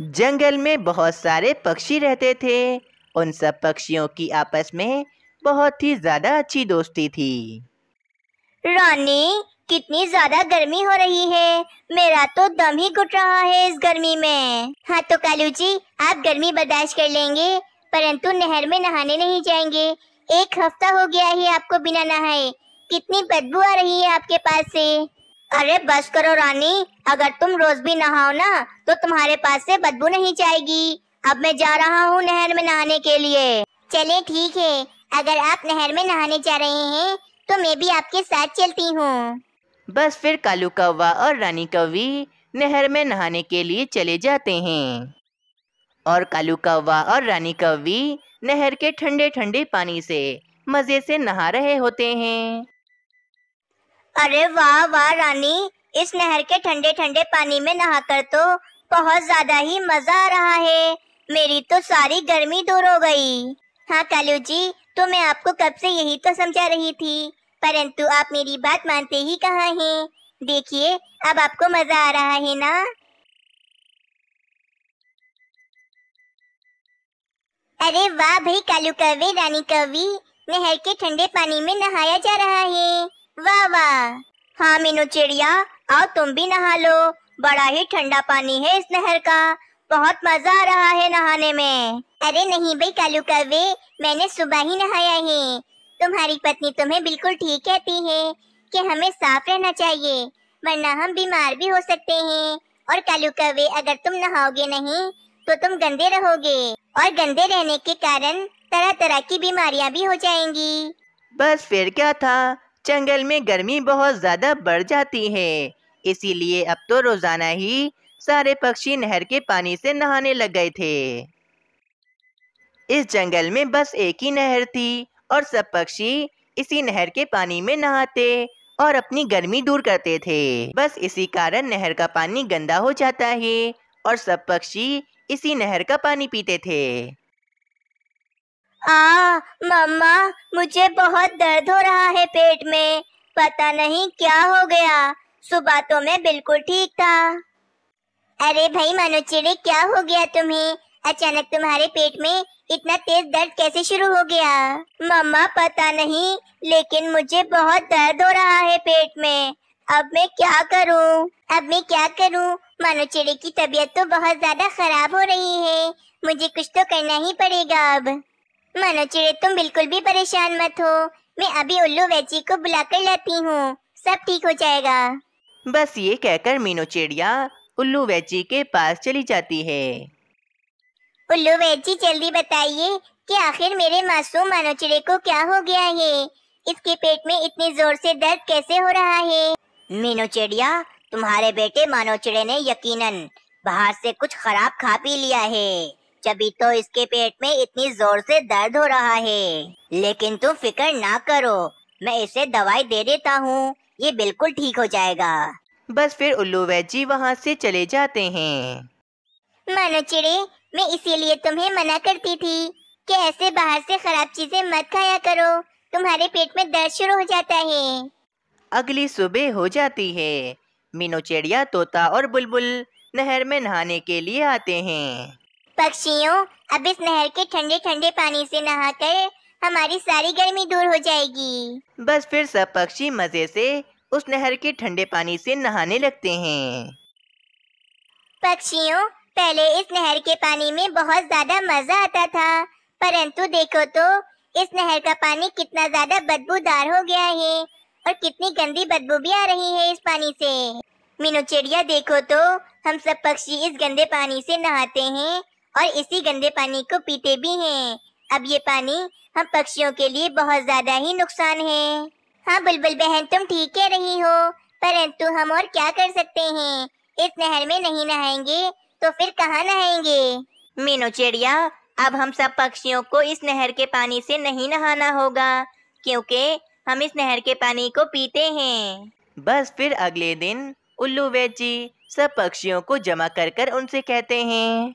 जंगल में बहुत सारे पक्षी रहते थे उन सब पक्षियों की आपस में बहुत ही ज्यादा अच्छी दोस्ती थी रानी कितनी ज्यादा गर्मी हो रही है मेरा तो दम ही घुट रहा है इस गर्मी में हाँ तो कालू जी आप गर्मी बर्दाश्त कर लेंगे परंतु नहर में नहाने नहीं जाएंगे एक हफ्ता हो गया है आपको बिना नहाए कितनी बदबू आ रही है आपके पास से अरे बस करो रानी अगर तुम रोज भी नहाओ ना तो तुम्हारे पास से बदबू नहीं जाएगी अब मैं जा रहा हूँ नहर में नहाने के लिए चले ठीक है अगर आप नहर में नहाने जा रहे हैं तो मैं भी आपके साथ चलती हूँ बस फिर कालू कौवा और रानी कौवी नहर में नहाने के लिए चले जाते हैं और कालू कौवा और रानी कौवी नहर के ठंडे ठंडे पानी से मज़े से नहा रहे होते हैं अरे वाह वाह रानी इस नहर के ठंडे ठंडे पानी में नहाकर तो बहुत ज्यादा ही मजा आ रहा है मेरी तो सारी गर्मी दूर हो गई हाँ कालू जी तो मैं आपको कब से यही तो समझा रही थी परंतु आप मेरी बात मानते ही कहाँ हैं देखिए अब आपको मजा आ रहा है ना अरे वाह भाई कालू कवे रानी कवि नहर के ठंडे पानी में नहाया जा रहा है वाह वाह हाँ मीनू चिड़िया आओ तुम भी नहा लो बड़ा ही ठंडा पानी है इस नहर का बहुत मजा आ रहा है नहाने में अरे नहीं भाई कालू कवे मैंने सुबह ही नहाया है तुम्हारी पत्नी तुम्हें बिल्कुल ठीक कहती है कि हमें साफ रहना चाहिए वरना हम बीमार भी हो सकते हैं और कालू कवे अगर तुम नहाओगे नहीं तो तुम गंदे रहोगे और गंदे रहने के कारण तरह तरह की बीमारियाँ भी हो जाएंगी बस फिर क्या था जंगल में गर्मी बहुत ज़्यादा बढ़ जाती है इसीलिए अब तो रोज़ाना ही सारे पक्षी नहर के पानी से नहाने लग गए थे इस जंगल में बस एक ही नहर थी और सब पक्षी इसी नहर के पानी में नहाते और अपनी गर्मी दूर करते थे बस इसी कारण नहर का पानी गंदा हो जाता है और सब पक्षी इसी नहर का पानी पीते थे आ मम्मा मुझे बहुत दर्द हो रहा है पेट में पता नहीं क्या हो गया सुबह तो मैं बिल्कुल ठीक था अरे भाई मानो क्या हो गया तुम्हें अचानक तुम्हारे पेट में इतना तेज दर्द कैसे शुरू हो गया मम्मा पता नहीं लेकिन मुझे बहुत दर्द हो रहा है पेट में अब मैं क्या करूं? अब मैं क्या करूं? मानो चिड़े की तबीयत तो बहुत ज्यादा खराब हो रही है मुझे कुछ तो करना ही पड़ेगा अब मानो चिड़े तुम बिल्कुल भी परेशान मत हो मैं अभी उल्लू वैची को बुलाकर लाती हूँ सब ठीक हो जाएगा बस ये कहकर मीनू चिड़िया उल्लू वैची के पास चली जाती है उल्लू वैची जल्दी बताइए कि आखिर मेरे मासूम मानो चिड़े को क्या हो गया है इसके पेट में इतने जोर से दर्द कैसे हो रहा है मीनू चिड़िया तुम्हारे बेटे मानो चिड़े ने यकीनन बाहर से कुछ खराब खा पी लिया है जबी तो इसके पेट में इतनी जोर से दर्द हो रहा है लेकिन तुम फिक्र ना करो मैं इसे दवाई दे देता हूँ ये बिल्कुल ठीक हो जाएगा बस फिर उल्लू वैजी वहाँ से चले जाते हैं मानो चिड़े मैं इसीलिए तुम्हें मना करती थी कि ऐसे बाहर से खराब चीजें मत खाया करो तुम्हारे पेट में दर्द शुरू हो जाता है अगली सुबह हो जाती है मीनू चिड़िया तोता और बुलबुल नहर में नहाने के लिए आते हैं पक्षियों अब इस नहर के ठंडे ठंडे पानी से नहाकर हमारी सारी गर्मी दूर हो जाएगी बस फिर सब पक्षी मजे से उस नहर के ठंडे पानी से नहाने लगते हैं पक्षियों पहले इस नहर के पानी में बहुत ज्यादा मजा आता था परंतु देखो तो इस नहर का पानी कितना ज्यादा बदबूदार हो गया है और कितनी गंदी बदबू भी आ रही है इस पानी से मीनू चिड़िया देखो तो हम सब पक्षी इस गंदे पानी से नहाते हैं और इसी गंदे पानी को पीते भी हैं अब ये पानी हम पक्षियों के लिए बहुत ज्यादा ही नुकसान है हाँ बुलबुल बहन तुम ठीक कह रही हो परंतु हम और क्या कर सकते हैं इस नहर में नहीं नहाएंगे तो फिर कहाँ नहाएंगे मीनू चिड़िया अब हम सब पक्षियों को इस नहर के पानी से नहीं नहाना होगा क्योंकि हम इस नहर के पानी को पीते हैं बस फिर अगले दिन उल्लू वेची सब पक्षियों को जमा कर कर उनसे कहते हैं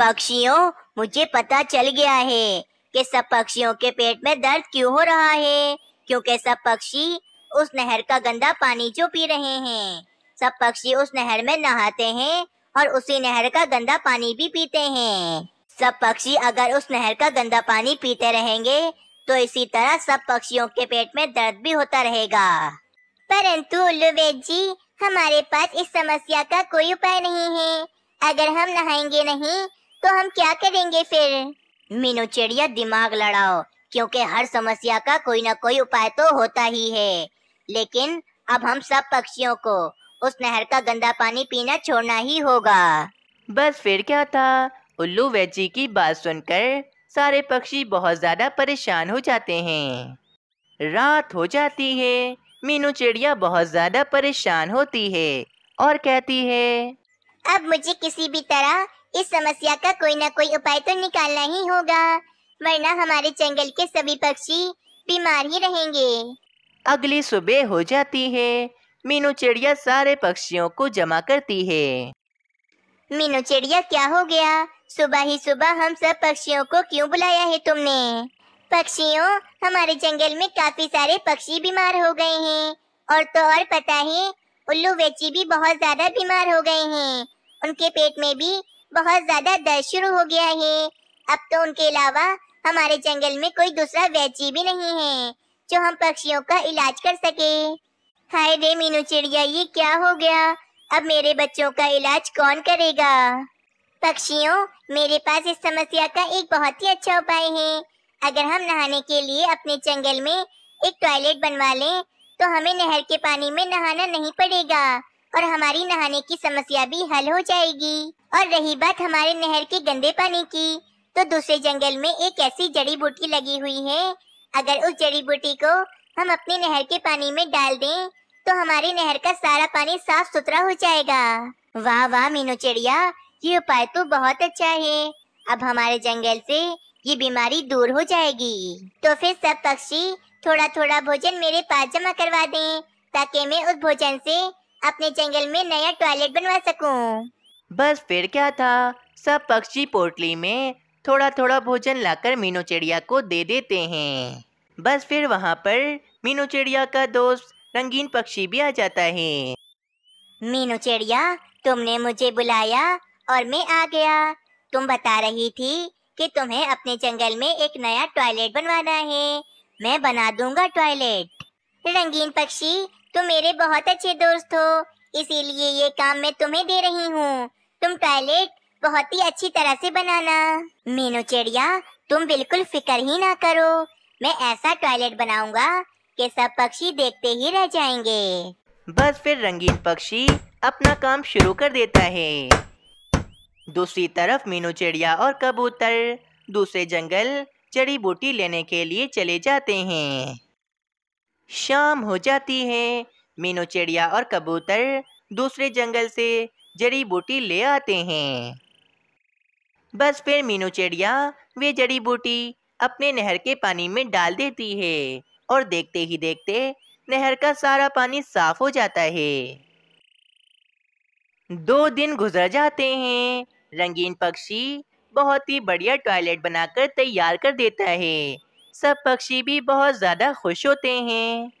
पक्षियों मुझे पता चल गया है कि सब पक्षियों के पेट में दर्द क्यों हो रहा है क्योंकि सब पक्षी उस नहर का गंदा पानी जो पी रहे हैं सब पक्षी उस नहर में नहाते हैं और उसी नहर का गंदा पानी भी पीते हैं सब पक्षी अगर उस नहर का गंदा पानी पीते रहेंगे तो इसी तरह सब पक्षियों के पेट में दर्द भी होता रहेगा परंतु वेद जी हमारे पास इस समस्या का कोई उपाय नहीं है अगर हम नहाएंगे नहीं तो हम क्या करेंगे फिर मीनू चिड़िया दिमाग लड़ाओ क्योंकि हर समस्या का कोई ना कोई उपाय तो होता ही है लेकिन अब हम सब पक्षियों को उस नहर का गंदा पानी पीना छोड़ना ही होगा बस फिर क्या था उल्लू वैजी की बात सुनकर सारे पक्षी बहुत ज्यादा परेशान हो जाते हैं रात हो जाती है मीनू चिड़िया बहुत ज्यादा परेशान होती है और कहती है अब मुझे किसी भी तरह इस समस्या का कोई ना कोई उपाय तो निकालना ही होगा वरना हमारे जंगल के सभी पक्षी बीमार ही रहेंगे अगली सुबह हो जाती है मीनू चिड़िया सारे पक्षियों को जमा करती है मीनू चिड़िया क्या हो गया सुबह ही सुबह हम सब पक्षियों को क्यों बुलाया है तुमने पक्षियों हमारे जंगल में काफी सारे पक्षी बीमार हो गए हैं और तो और पता है उल्लू वेची भी बहुत ज्यादा बीमार हो गए हैं उनके पेट में भी बहुत ज्यादा दर्द शुरू हो गया है अब तो उनके अलावा हमारे जंगल में कोई दूसरा वैची भी नहीं है जो हम पक्षियों का इलाज कर सके हाय रे मीनू चिड़िया ये क्या हो गया अब मेरे बच्चों का इलाज कौन करेगा पक्षियों मेरे पास इस समस्या का एक बहुत ही अच्छा उपाय है अगर हम नहाने के लिए अपने जंगल में एक टॉयलेट बनवा लें तो हमें नहर के पानी में नहाना नहीं पड़ेगा और हमारी नहाने की समस्या भी हल हो जाएगी और रही बात हमारे नहर के गंदे पानी की तो दूसरे जंगल में एक ऐसी जड़ी बूटी लगी हुई है अगर उस जड़ी बूटी को हम अपने नहर के पानी में डाल दें तो हमारी नहर का सारा पानी साफ सुथरा हो जाएगा वाह वाह मीनू चिड़िया ये उपाय तो बहुत अच्छा है अब हमारे जंगल से ये बीमारी दूर हो जाएगी तो फिर सब पक्षी थोड़ा थोड़ा भोजन मेरे पास जमा करवा दें ताकि मैं उस भोजन से अपने जंगल में नया टॉयलेट बनवा सकूं। बस फिर क्या था सब पक्षी पोटली में थोड़ा थोड़ा भोजन लाकर मीनू चिड़िया को दे देते हैं बस फिर वहाँ पर मीनू चिड़िया का दोस्त रंगीन पक्षी भी आ जाता है मीनू चिड़िया तुमने मुझे बुलाया और मैं आ गया तुम बता रही थी कि तुम्हें अपने जंगल में एक नया टॉयलेट बनवाना है मैं बना दूंगा टॉयलेट रंगीन पक्षी तुम मेरे बहुत अच्छे दोस्त हो इसीलिए ये काम मैं तुम्हें दे रही हूँ तुम टॉयलेट बहुत ही अच्छी तरह से बनाना मीनू चिड़िया तुम बिल्कुल फिक्र ही ना करो मैं ऐसा टॉयलेट बनाऊंगा कि सब पक्षी देखते ही रह जाएंगे बस फिर रंगीन पक्षी अपना काम शुरू कर देता है दूसरी तरफ मीनू चिड़िया और कबूतर दूसरे जंगल जड़ी बूटी लेने के लिए चले जाते हैं शाम हो जाती है मीनू चिड़िया और कबूतर दूसरे जंगल से जड़ी बूटी ले आते हैं बस फिर मीनू चिड़िया वे जड़ी बूटी अपने नहर के पानी में डाल देती है और देखते ही देखते नहर का सारा पानी साफ हो जाता है दो दिन गुजर जाते हैं रंगीन पक्षी बहुत ही बढ़िया टॉयलेट बनाकर तैयार कर देता है सब पक्षी भी बहुत ज्यादा खुश होते हैं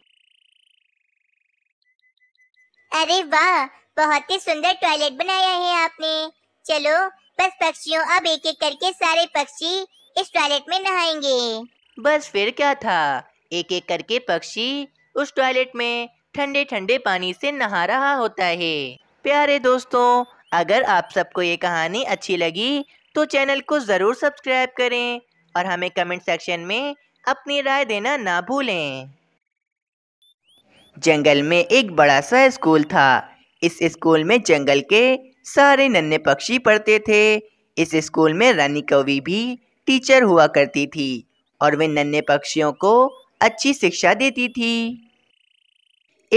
अरे वाह बहुत ही सुंदर टॉयलेट बनाया है आपने चलो बस पक्षियों अब एक एक करके सारे पक्षी इस टॉयलेट में नहाएंगे बस फिर क्या था एक एक करके पक्षी उस टॉयलेट में ठंडे ठंडे पानी से नहा रहा होता है प्यारे दोस्तों अगर आप सबको ये कहानी अच्छी लगी तो चैनल को ज़रूर सब्सक्राइब करें और हमें कमेंट सेक्शन में अपनी राय देना ना भूलें जंगल में एक बड़ा सा स्कूल था इस स्कूल में जंगल के सारे नन्हे पक्षी पढ़ते थे इस स्कूल में रानी कवि भी टीचर हुआ करती थी और वे नन्हे पक्षियों को अच्छी शिक्षा देती थी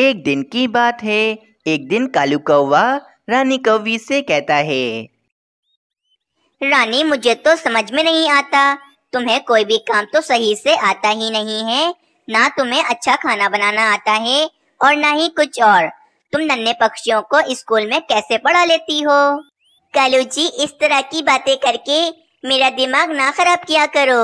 एक दिन की बात है एक दिन कालू कौवा रानी कवि से कहता है रानी मुझे तो समझ में नहीं आता तुम्हें कोई भी काम तो सही से आता ही नहीं है ना तुम्हें अच्छा खाना बनाना आता है और ना ही कुछ और तुम नन्हे पक्षियों को स्कूल में कैसे पढ़ा लेती हो कालू जी इस तरह की बातें करके मेरा दिमाग ना खराब किया करो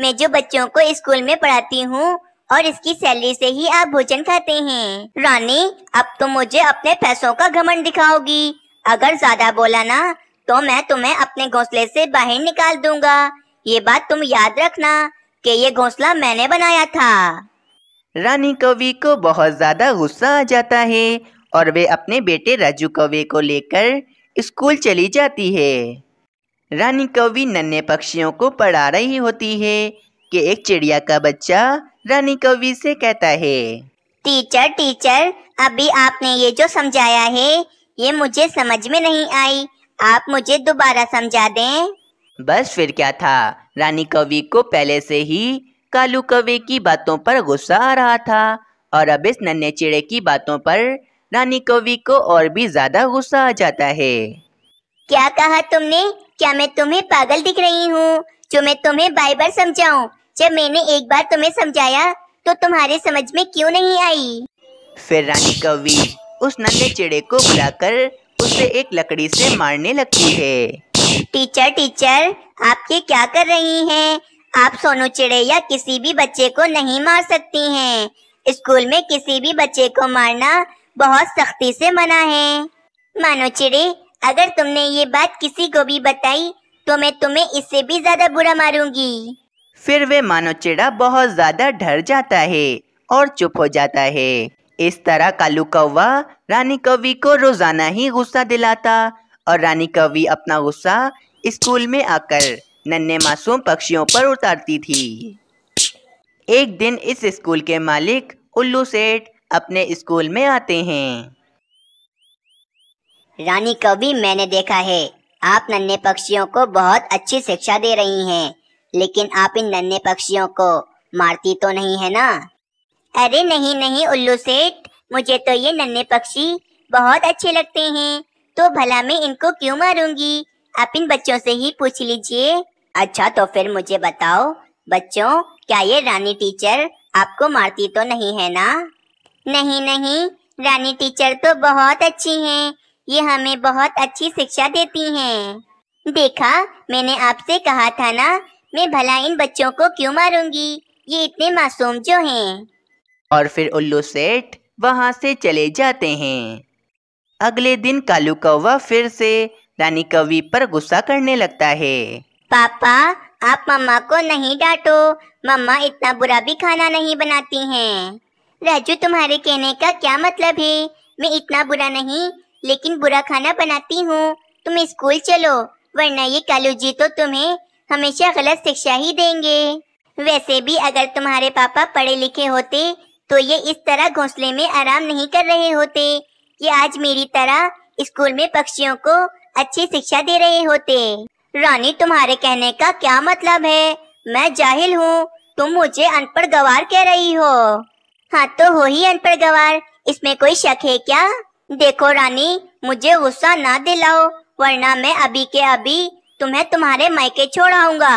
मैं जो बच्चों को स्कूल में पढ़ाती हूँ और इसकी सैलरी से ही आप भोजन खाते हैं रानी अब तुम तो मुझे अपने पैसों का घमंड दिखाओगी अगर ज्यादा बोला ना तो मैं तुम्हें अपने घोंसले से बाहर निकाल दूंगा ये बात तुम याद रखना कि ये घोंसला मैंने बनाया था रानी कवि को बहुत ज्यादा गुस्सा आ जाता है और वे अपने बेटे राजू कवि को लेकर स्कूल चली जाती है रानी कवि नन्हे पक्षियों को पढ़ा रही होती है कि एक चिड़िया का बच्चा रानी कवि से कहता है टीचर टीचर अभी आपने ये जो समझाया है ये मुझे समझ में नहीं आई आप मुझे दोबारा समझा दें बस फिर क्या था रानी कवि को पहले से ही कालू कवि की बातों पर गुस्सा आ रहा था और अब इस नन्हे चिड़े की बातों पर रानी कवि को और भी ज्यादा गुस्सा आ जाता है क्या कहा तुमने क्या मैं तुम्हें पागल दिख रही हूँ जो मैं तुम्हें बार बार समझाऊं जब मैंने एक बार तुम्हें समझाया तो तुम्हारे समझ में क्यों नहीं आई फिर रानी कवि उस नन्हे चिड़े को बुलाकर उसे एक लकड़ी से मारने लगती है टीचर टीचर आप ये क्या कर रही हैं? आप सोनू चिड़ैया किसी भी बच्चे को नहीं मार सकती हैं। स्कूल में किसी भी बच्चे को मारना बहुत सख्ती से मना है मानो चिड़े अगर तुमने ये बात किसी को भी बताई तो मैं तुम्हें इससे भी ज्यादा बुरा मारूंगी फिर वे मानो चिड़ा बहुत ज्यादा डर जाता है और चुप हो जाता है इस तरह कालू कौवा रानी कवि को रोजाना ही गुस्सा दिलाता और रानी कवि अपना गुस्सा स्कूल में आकर नन्हे मासूम पक्षियों पर उतारती थी एक दिन इस स्कूल के मालिक उल्लू सेठ अपने स्कूल में आते हैं रानी कवि मैंने देखा है आप नन्हे पक्षियों को बहुत अच्छी शिक्षा दे रही हैं, लेकिन आप इन नन्हे पक्षियों को मारती तो नहीं है ना? अरे नहीं नहीं उल्लू सेठ मुझे तो ये नन्हे पक्षी बहुत अच्छे लगते हैं तो भला मैं इनको क्यों मारूंगी आप इन बच्चों से ही पूछ लीजिए अच्छा तो फिर मुझे बताओ बच्चों क्या ये रानी टीचर आपको मारती तो नहीं है ना नहीं नहीं रानी टीचर तो बहुत अच्छी हैं ये हमें बहुत अच्छी शिक्षा देती हैं देखा मैंने आपसे कहा था ना मैं भला इन बच्चों को क्यों मारूंगी ये इतने मासूम जो हैं और फिर उल्लू सेठ वहाँ से चले जाते हैं अगले दिन कालू कौवा फिर से रानी कवि पर गुस्सा करने लगता है पापा आप मम्मा को नहीं डांटो मम्मा इतना बुरा भी खाना नहीं बनाती हैं। राजू तुम्हारे कहने का क्या मतलब है मैं इतना बुरा नहीं लेकिन बुरा खाना बनाती हूँ तुम स्कूल चलो वरना ये कालू जी तो तुम्हें हमेशा गलत शिक्षा ही देंगे वैसे भी अगर तुम्हारे पापा पढ़े लिखे होते तो ये इस तरह घोंसले में आराम नहीं कर रहे होते कि आज मेरी तरह स्कूल में पक्षियों को अच्छी शिक्षा दे रहे होते रानी तुम्हारे कहने का क्या मतलब है मैं जाहिल हूँ तुम मुझे अनपढ़ गवार कह रही हो हाँ तो हो ही अनपढ़ गवार इसमें कोई शक है क्या देखो रानी मुझे गुस्सा ना दिलाओ वरना मैं अभी के अभी तुम्हें तुम्हारे मायके छोड़ आऊंगा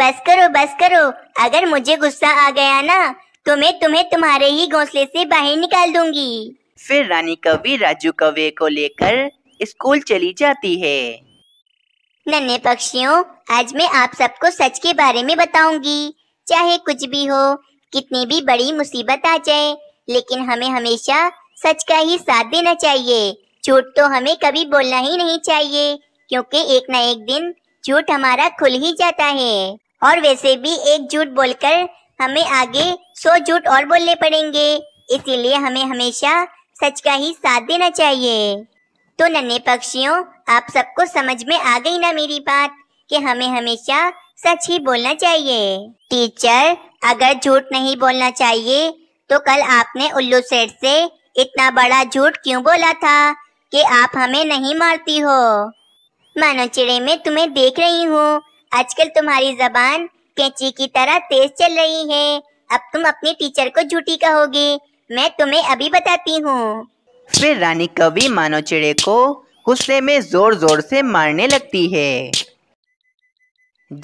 बस करो बस करो अगर मुझे गुस्सा आ गया ना तो मैं तुम्हें तुम्हारे ही घोंसले से बाहर निकाल दूंगी फिर रानी कवि राजू कवे को लेकर स्कूल चली जाती है नन्हे पक्षियों आज मैं आप सबको सच के बारे में बताऊंगी चाहे कुछ भी हो कितनी भी बड़ी मुसीबत आ जाए लेकिन हमें हमेशा सच का ही साथ देना चाहिए झूठ तो हमें कभी बोलना ही नहीं चाहिए क्योंकि एक न एक दिन झूठ हमारा खुल ही जाता है और वैसे भी एक झूठ बोलकर हमें आगे सौ झूठ और बोलने पड़ेंगे इसीलिए हमें हमेशा सच का ही साथ देना चाहिए तो नन्हे पक्षियों आप सबको समझ में आ गई ना मेरी बात कि हमें हमेशा सच ही बोलना चाहिए टीचर अगर झूठ नहीं बोलना चाहिए तो कल आपने उल्लू सेठ से इतना बड़ा झूठ क्यों बोला था कि आप हमें नहीं मारती हो मानो चिड़े में तुम्हें देख रही हूँ आजकल तुम्हारी जबान कैंची की तरह तेज चल रही है अब तुम अपने टीचर को झूठी कहोगी मैं तुम्हें अभी बताती हूँ फिर रानी कभी मानो चिड़े को गुस्से में जोर जोर से मारने लगती है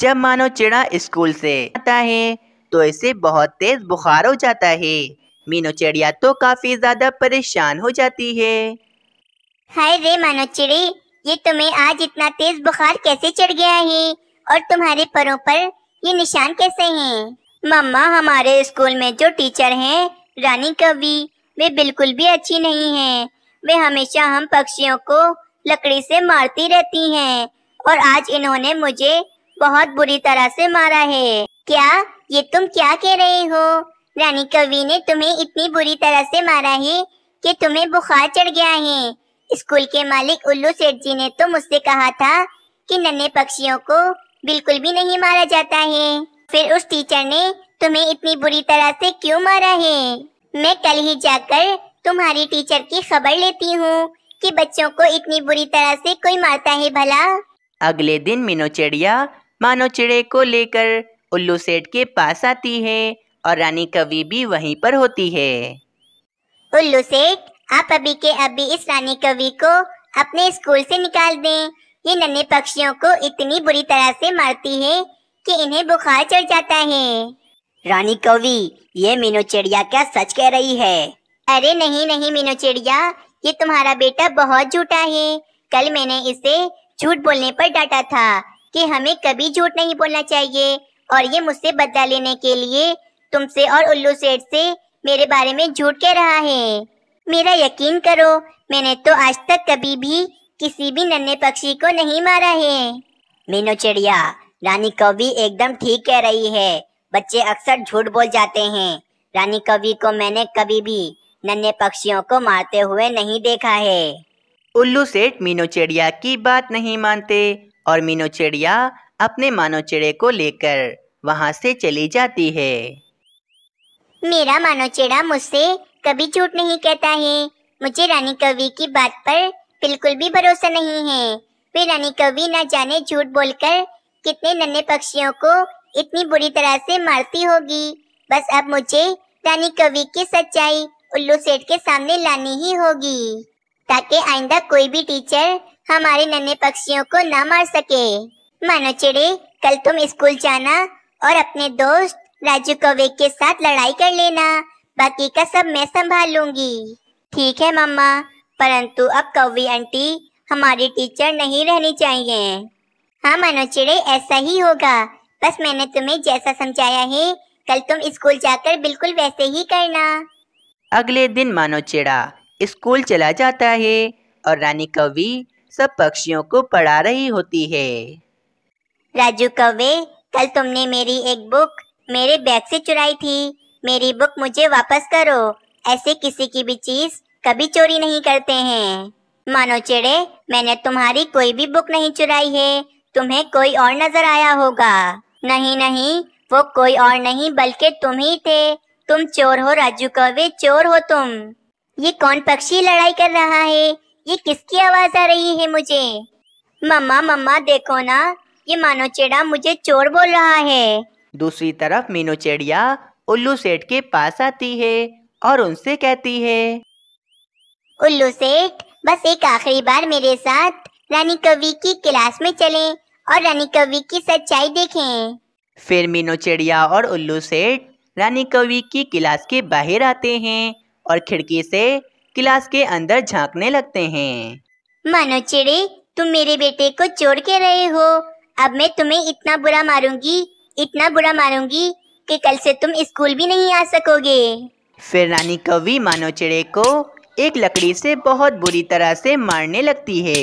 जब मानो चिड़ा स्कूल से आता है तो इसे बहुत तेज बुखार हो जाता है मीनो चिड़िया तो काफी ज्यादा परेशान हो जाती है हाय रे मानो चिड़ी ये तुम्हें आज इतना तेज बुखार कैसे चढ़ गया है और तुम्हारे परों पर ये निशान कैसे हैं मम्मा हमारे स्कूल में जो टीचर हैं रानी कवि वे बिल्कुल भी अच्छी नहीं हैं। वे हमेशा हम पक्षियों को लकड़ी से मारती रहती हैं और आज इन्होंने मुझे बहुत बुरी तरह से मारा है क्या ये तुम क्या कह रहे हो रानी कवि ने तुम्हें इतनी बुरी तरह से मारा है कि तुम्हें बुखार चढ़ गया है स्कूल के मालिक उल्लू सेठ जी ने तो मुझसे कहा था कि नन्हे पक्षियों को बिल्कुल भी नहीं मारा जाता है फिर उस टीचर ने तुम्हें इतनी बुरी तरह से क्यों मारा है मैं कल ही जाकर तुम्हारी टीचर की खबर लेती हूँ कि बच्चों को इतनी बुरी तरह से कोई मारता है भला अगले दिन मीनू चिड़िया मानो चिड़े को लेकर उल्लू सेठ के पास आती है और रानी कवि भी वहीं पर होती है उल्लू सेठ आप अभी के अभी इस रानी कवि को अपने स्कूल से निकाल दें ये नन्हे पक्षियों को इतनी बुरी तरह से मारती है कि इन्हें बुखार चढ़ जाता है रानी कवि ये मीनू चिड़िया क्या सच कह रही है अरे नहीं नहीं मीनू चिड़िया ये तुम्हारा बेटा बहुत झूठा है कल मैंने इसे झूठ बोलने पर डांटा था कि हमें कभी झूठ नहीं बोलना चाहिए और ये मुझसे बदला लेने के लिए तुमसे और उल्लू सेठ से मेरे बारे में झूठ कह रहा है मेरा यकीन करो मैंने तो आज तक कभी भी किसी भी नन्हे पक्षी को नहीं मारा है मीनू चिड़िया रानी कवि एकदम ठीक कह रही है बच्चे अक्सर झूठ बोल जाते हैं रानी कवि को मैंने कभी भी नन्हे पक्षियों को मारते हुए नहीं देखा है उल्लू सेठ मीनू चिड़िया की बात नहीं मानते और मीनू चिड़िया अपने मानो चिड़े को लेकर वहाँ से चली जाती है मेरा मानो चिड़ा मुझसे कभी झूठ नहीं कहता है मुझे रानी कवि की बात पर बिल्कुल भी भरोसा नहीं है वे रानी कवि न जाने झूठ बोलकर कितने नन्हे पक्षियों को इतनी बुरी तरह से मारती होगी बस अब मुझे रानी कवि की सच्चाई उल्लू सेठ के सामने लानी ही होगी ताकि आइंदा कोई भी टीचर हमारे नन्हे पक्षियों को ना मार सके मानो चिड़े कल तुम स्कूल जाना और अपने दोस्त राजू कवे के साथ लड़ाई कर लेना बाकी का सब मैं संभाल लूंगी ठीक है मम्मा परंतु अब कवि आंटी हमारी टीचर नहीं रहनी चाहिए हाँ मानो चिड़े ऐसा ही होगा बस मैंने तुम्हें जैसा समझाया है कल तुम स्कूल जाकर बिल्कुल वैसे ही करना अगले दिन मानो चिड़ा स्कूल चला जाता है और रानी कवि सब पक्षियों को पढ़ा रही होती है राजू कवे कल तुमने मेरी एक बुक मेरे बैग से चुराई थी मेरी बुक मुझे वापस करो ऐसे किसी की भी चीज कभी चोरी नहीं करते हैं मानो चिड़े मैंने तुम्हारी कोई भी बुक नहीं चुराई है तुम्हें कोई और नजर आया होगा नहीं नहीं वो कोई और नहीं बल्कि तुम ही थे तुम चोर हो राजू कौवे चोर हो तुम ये कौन पक्षी लड़ाई कर रहा है ये किसकी आवाज आ रही है मुझे मम्मा मम्मा देखो ना ये मानो चेड़ा मुझे चोर बोल रहा है दूसरी तरफ मीनू चेड़िया उल्लू सेठ के पास आती है और उनसे कहती है उल्लू सेठ बस एक आखिरी बार मेरे साथ रानी कवि की क्लास में चलें और रानी कवि की सच्चाई देखें फिर मीनू चिड़िया और उल्लू सेठ रानी कवि की क्लास के बाहर आते हैं और खिड़की से क्लास के अंदर झांकने लगते हैं मानो चिड़े तुम मेरे बेटे को चोर के रहे हो अब मैं तुम्हें इतना बुरा मारूंगी इतना बुरा मारूंगी कि कल से तुम स्कूल भी नहीं आ सकोगे फिर रानी कवि मानो चिड़े को एक लकड़ी से बहुत बुरी तरह से मारने लगती है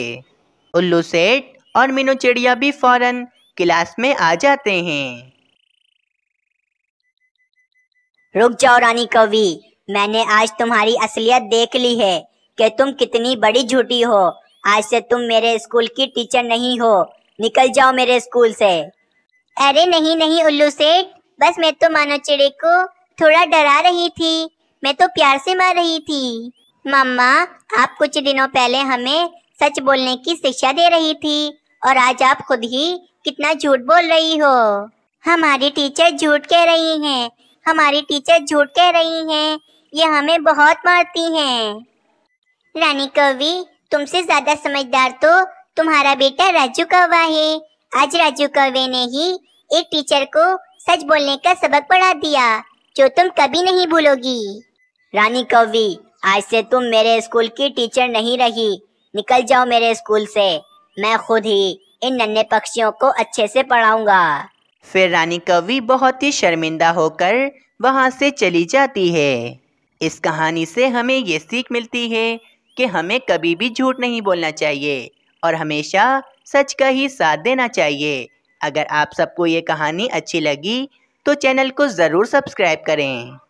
उल्लू सेठ और मीनू चिड़िया भी फौरन क्लास में आ जाते हैं रुक जाओ रानी कवि मैंने आज तुम्हारी असलियत देख ली है कि तुम कितनी बड़ी झूठी हो आज से तुम मेरे स्कूल की टीचर नहीं हो निकल जाओ मेरे स्कूल से अरे नहीं नहीं उल्लू सेठ बस मैं तो मानो चिड़े को थोड़ा डरा रही थी मैं तो प्यार से मार रही थी मम्मा आप कुछ दिनों पहले हमें सच बोलने की शिक्षा दे रही थी और आज आप खुद ही कितना झूठ बोल रही हो हमारी टीचर झूठ कह रही हैं हमारी टीचर झूठ कह रही हैं ये हमें बहुत मारती हैं रानी कवि तुमसे ज्यादा समझदार तो तुम्हारा बेटा राजू कौवा है आज राजू कौवे ने ही एक टीचर को सच बोलने का सबक पढ़ा दिया जो तुम कभी नहीं भूलोगी रानी कवि आज से तुम मेरे स्कूल की टीचर नहीं रही निकल जाओ मेरे स्कूल से मैं खुद ही इन नन्हे पक्षियों को अच्छे से पढ़ाऊंगा फिर रानी कवि बहुत ही शर्मिंदा होकर वहाँ से चली जाती है इस कहानी से हमें ये सीख मिलती है कि हमें कभी भी झूठ नहीं बोलना चाहिए और हमेशा सच का ही साथ देना चाहिए अगर आप सबको ये कहानी अच्छी लगी तो चैनल को ज़रूर सब्सक्राइब करें